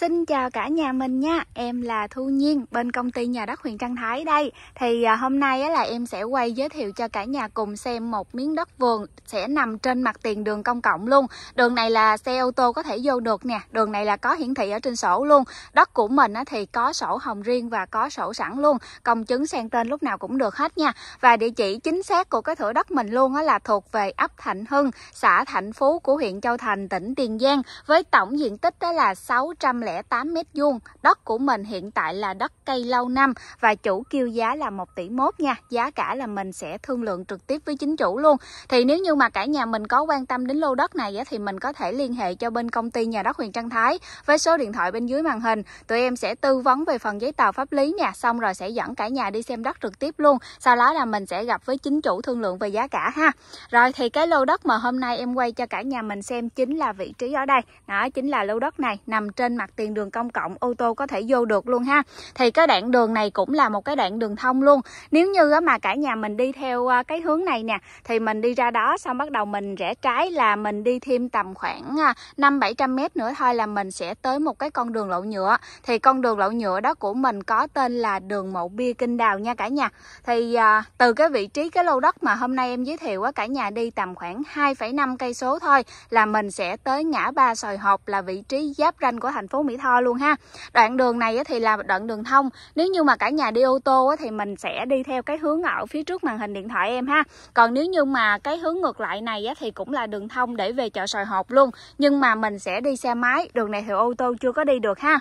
Xin chào cả nhà mình nha, em là Thu Nhiên bên công ty nhà đất huyện trăng Thái đây. Thì à, hôm nay là em sẽ quay giới thiệu cho cả nhà cùng xem một miếng đất vườn sẽ nằm trên mặt tiền đường công cộng luôn. Đường này là xe ô tô có thể vô được nè, đường này là có hiển thị ở trên sổ luôn. Đất của mình thì có sổ hồng riêng và có sổ sẵn luôn, công chứng sang tên lúc nào cũng được hết nha. Và địa chỉ chính xác của cái thửa đất mình luôn là thuộc về ấp Thạnh Hưng, xã Thạnh Phú của huyện Châu Thành, tỉnh Tiền Giang với tổng diện tích đó là 600 108 mét vuông. Đất của mình hiện tại là đất cây lâu năm và chủ kêu giá là 1 tỷ mốt nha. Giá cả là mình sẽ thương lượng trực tiếp với chính chủ luôn. Thì nếu như mà cả nhà mình có quan tâm đến lô đất này thì mình có thể liên hệ cho bên công ty nhà đất Huyền Trân Thái với số điện thoại bên dưới màn hình. Tụi em sẽ tư vấn về phần giấy tờ pháp lý nha, xong rồi sẽ dẫn cả nhà đi xem đất trực tiếp luôn. Sau đó là mình sẽ gặp với chính chủ thương lượng về giá cả ha. Rồi thì cái lô đất mà hôm nay em quay cho cả nhà mình xem chính là vị trí ở đây. Đó chính là lô đất này nằm trên mặt tiền đường công cộng ô tô có thể vô được luôn ha thì cái đoạn đường này cũng là một cái đoạn đường thông luôn nếu như mà cả nhà mình đi theo à, cái hướng này nè thì mình đi ra đó xong bắt đầu mình rẽ trái là mình đi thêm tầm khoảng à, năm bảy trăm mét nữa thôi là mình sẽ tới một cái con đường lậu nhựa thì con đường lậu nhựa đó của mình có tên là đường mậu bia kinh đào nha cả nhà thì à, từ cái vị trí cái lô đất mà hôm nay em giới thiệu á cả nhà đi tầm khoảng 2,5 cây số thôi là mình sẽ tới ngã ba sòi hộp là vị trí giáp ranh của thành phố Mỹ Tho luôn ha đoạn đường này thì là đoạn đường thông nếu như mà cả nhà đi ô tô thì mình sẽ đi theo cái hướng ở phía trước màn hình điện thoại em ha còn nếu như mà cái hướng ngược lại này thì cũng là đường thông để về chợ sòi hộp luôn nhưng mà mình sẽ đi xe máy đường này thì ô tô chưa có đi được ha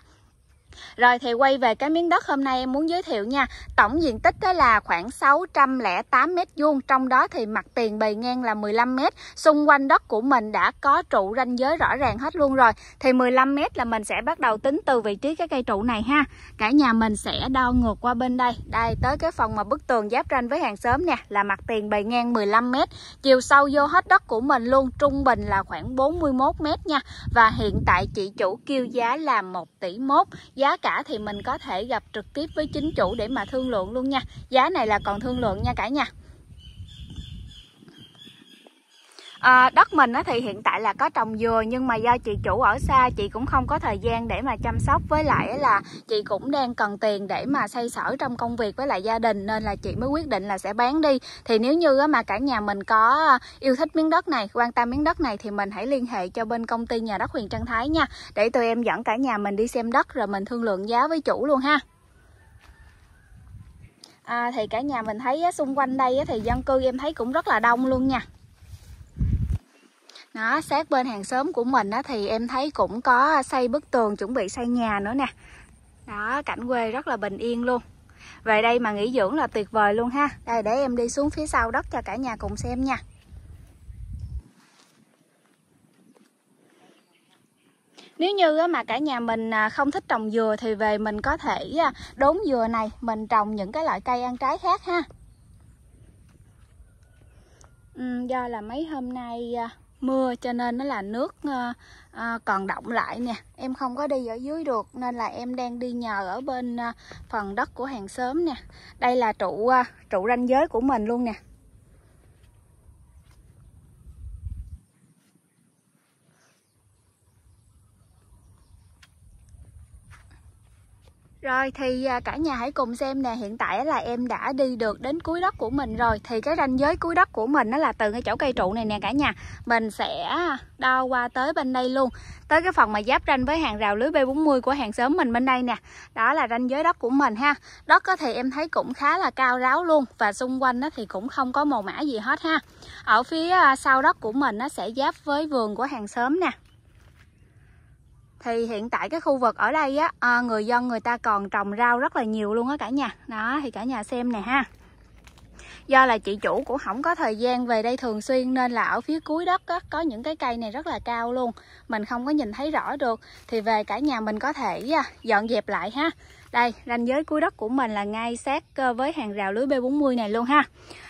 rồi thì quay về cái miếng đất hôm nay em muốn giới thiệu nha Tổng diện tích đó là khoảng 608 mét vuông Trong đó thì mặt tiền bề ngang là 15 mét Xung quanh đất của mình đã có trụ ranh giới rõ ràng hết luôn rồi Thì 15 mét là mình sẽ bắt đầu tính từ vị trí cái cây trụ này ha Cả nhà mình sẽ đo ngược qua bên đây Đây tới cái phần mà bức tường giáp ranh với hàng xóm nè Là mặt tiền bề ngang 15 mét Chiều sâu vô hết đất của mình luôn Trung bình là khoảng 41 mét nha Và hiện tại chị chủ kêu giá là 1 tỷ mốt giá cả thì mình có thể gặp trực tiếp với chính chủ để mà thương lượng luôn nha giá này là còn thương lượng nha cả nhà à, đất mình á, thì hiện tại là có trồng dừa nhưng mà do chị chủ ở xa chị cũng không có thời gian để mà chăm sóc với lại là chị cũng đang cần tiền để mà xây sở trong công việc với lại gia đình nên là chị mới quyết định là sẽ bán đi thì nếu như mà cả nhà mình có à, yêu thích miếng đất này quan tâm miếng đất này thì mình hãy liên hệ cho bên công ty nhà đất Huyền Trân Thái nha để tụi em dẫn cả nhà mình đi xem đất rồi mình thương lượng giá với chủ luôn ha à, thì cả nhà mình thấy xung quanh đây thì dân cư em thấy cũng rất là đông luôn nha đó sát bên hàng xóm của mình á, thì em thấy cũng có xây bức tường chuẩn bị xây nhà nữa nè đó cảnh quê rất là bình yên luôn về đây mà nghỉ dưỡng là tuyệt vời luôn ha đây để em đi xuống phía sau đất cho cả nhà cùng xem nha Nếu như mà cả nhà mình à, không thích trồng dừa thì về mình có thể à, đốn dừa này, mình trồng những cái loại cây ăn trái khác ha. do là mấy hôm nay à, mưa cho nên nó là nước uh, uh, còn động lại nè em không có đi ở dưới được nên là em đang đi nhờ ở bên uh, phần đất của hàng xóm nè đây là trụ uh, trụ ranh giới của mình luôn nè Rồi thì à, cả nhà hãy cùng xem nè Hiện tại là em đã đi được đến cuối đất của mình rồi Thì cái ranh giới cuối đất của mình nó là từ cái chỗ cây trụ này nè cả nhà Mình sẽ đo qua tới bên đây luôn Tới cái phần mà giáp ranh với hàng rào lưới B40 của hàng xóm mình bên đây nè Đó là ranh giới đất của mình ha Đất thì em thấy cũng khá là cao ráo luôn Và xung quanh thì cũng không có màu mã gì hết ha Ở phía à, sau đất của mình nó sẽ giáp với vườn của hàng xóm nè thì hiện tại cái khu vực ở đây á à, người dân người ta còn trồng rau rất là nhiều luôn á cả nhà đó thì cả nhà xem nè ha do là chị chủ cũng không có thời gian về đây thường xuyên nên là ở phía cuối đất á, có những cái cây này rất là cao luôn mình không có nhìn thấy rõ được thì về cả nhà mình có thể à, dọn dẹp lại ha đây, ranh giới cuối đất của mình là ngay sát ờ, với hàng rào lưới B40 này luôn ha.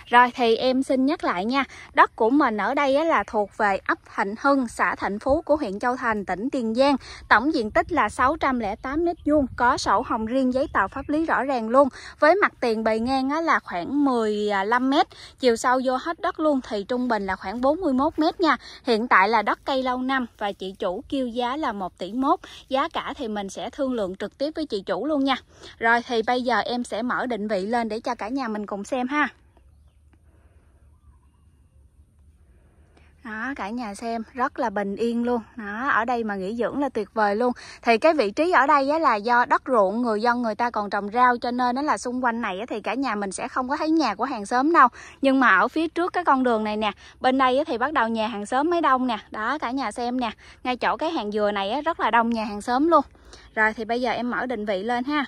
Rồi thì em xin nhắc lại nha, đất của mình ở đây là thuộc về ấp Thạnh Hưng, xã Thạnh Phú của huyện Châu Thành, tỉnh Tiền Giang. Tổng diện tích là 608 m vuông, có sổ hồng riêng giấy tờ pháp lý rõ ràng luôn. Với mặt tiền bề ngang là khoảng 15 m, chiều sâu vô hết đất luôn thì trung bình là khoảng 41 m nha. Hiện tại là đất cây lâu năm và chị chủ kêu giá là 1 tỷ mốt. Giá cả thì mình sẽ thương lượng trực tiếp với chị chủ luôn nha nha Rồi thì bây giờ em sẽ mở định vị lên để cho cả nhà mình cùng xem ha đó cả nhà xem rất là bình yên luôn đó ở đây mà nghỉ dưỡng là tuyệt vời luôn thì cái vị trí ở đây á, là do đất ruộng người dân người ta còn trồng rau cho nên nó là xung quanh này á, thì cả nhà mình sẽ không có thấy nhà của hàng xóm đâu nhưng mà ở phía trước cái con đường này nè bên đây á, thì bắt đầu nhà hàng xóm mới đông nè đó cả nhà xem nè ngay chỗ cái hàng dừa này á, rất là đông nhà hàng xóm luôn rồi thì bây giờ em mở định vị lên ha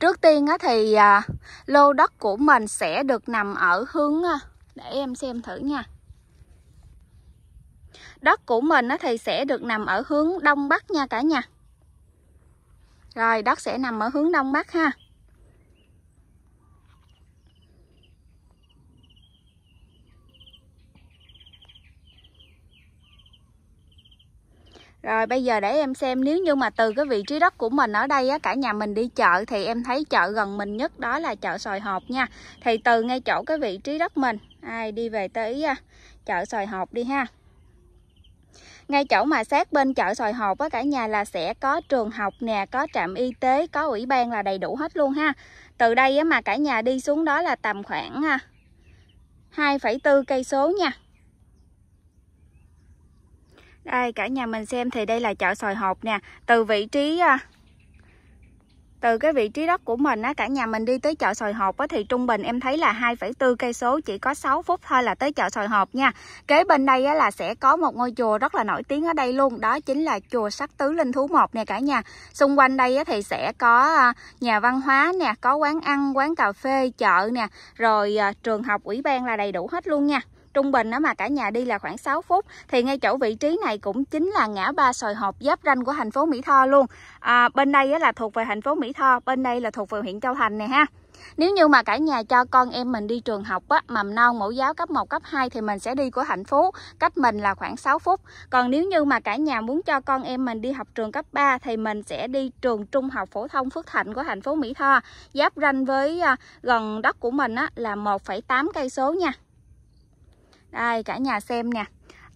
Trước tiên á, thì à, lô đất của mình sẽ được nằm ở hướng à, Để em xem thử nha Đất của mình á, thì sẽ được nằm ở hướng Đông Bắc nha cả nhà Rồi đất sẽ nằm ở hướng Đông Bắc ha Rồi bây giờ để em xem nếu như mà từ cái vị trí đất của mình ở đây á, cả nhà mình đi chợ thì em thấy chợ gần mình nhất đó là chợ Sòi Hộp nha. Thì từ ngay chỗ cái vị trí đất mình, ai đi về tới à, chợ Sòi Hộp đi ha. Ngay chỗ mà sát bên chợ Sòi Hộp á, cả nhà là sẽ có trường học nè, có trạm y tế, có ủy ban là đầy đủ hết luôn ha. Từ đây á, mà cả nhà đi xuống đó là tầm khoảng 2,4 à, cây số nha. Đây cả nhà mình xem thì đây là chợ sòi hộp nè Từ vị trí à, từ cái vị trí đất của mình á cả nhà mình đi tới chợ sòi hộp á thì trung bình em thấy là 2,4 cây số chỉ có 6 phút thôi là tới chợ sòi hộp nha. Kế bên đây á là sẽ có một ngôi chùa rất là nổi tiếng ở đây luôn, đó chính là chùa Sắc Tứ Linh Thú 1 nè cả nhà. Xung quanh đây á thì sẽ có à, nhà văn hóa nè, có quán ăn, quán cà phê, chợ nè, rồi à, trường học, ủy ban là đầy đủ hết luôn nha. Trung bình mà cả nhà đi là khoảng 6 phút Thì ngay chỗ vị trí này cũng chính là ngã ba sòi hộp giáp ranh của thành phố Mỹ Tho luôn à, Bên đây là thuộc về thành phố Mỹ Tho, bên đây là thuộc về huyện Châu Thành này ha nếu như mà cả nhà cho con em mình đi trường học á, mầm non mẫu giáo cấp 1, cấp 2 thì mình sẽ đi của hạnh phú, cách mình là khoảng 6 phút. Còn nếu như mà cả nhà muốn cho con em mình đi học trường cấp 3 thì mình sẽ đi trường trung học phổ thông Phước Thạnh của thành phố Mỹ Tho, giáp ranh với à, gần đất của mình á, là 1,8 cây số nha đây cả nhà xem nè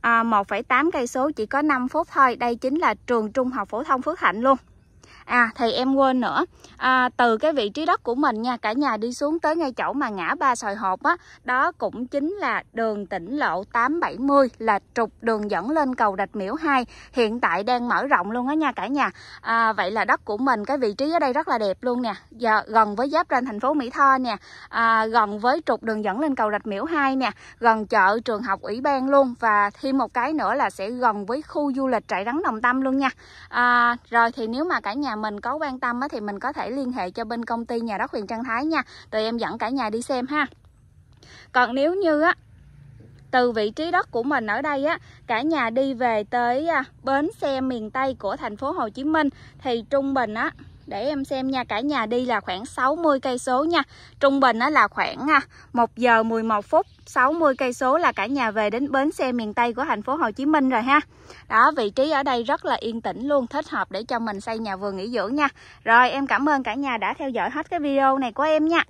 à, 1,8 cây số chỉ có 5 phút thôi đây chính là trường trung học phổ thông Phước Hạnh luôn à thì em quên nữa à, từ cái vị trí đất của mình nha cả nhà đi xuống tới ngay chỗ mà ngã ba sòi hộp á đó cũng chính là đường tỉnh lộ 870 là trục đường dẫn lên cầu đạch Miễu 2 hiện tại đang mở rộng luôn á nha cả nhà à, vậy là đất của mình cái vị trí ở đây rất là đẹp luôn nè giờ gần với giáp ranh thành phố Mỹ Tho nè à, gần với trục đường dẫn lên cầu đạch Miễu 2 nè gần chợ trường học ủy ban luôn và thêm một cái nữa là sẽ gần với khu du lịch trại rắn Đồng Tâm luôn nha à, rồi thì nếu mà cả nhà mình có quan tâm thì mình có thể liên hệ cho bên công ty nhà đất Huyền Trang Thái nha Rồi em dẫn cả nhà đi xem ha Còn nếu như á từ vị trí đất của mình ở đây á cả nhà đi về tới à, bến xe miền Tây của thành phố Hồ Chí Minh thì trung bình á để em xem nha cả nhà đi là khoảng 60 cây số nha trung bình nó là khoảng 1 à, giờ 11 phút 60 cây số là cả nhà về đến bến xe miền Tây của thành phố Hồ Chí Minh rồi ha đó vị trí ở đây rất là yên tĩnh luôn thích hợp để cho mình xây nhà vườn nghỉ dưỡng nha rồi em cảm ơn cả nhà đã theo dõi hết cái video này của em nha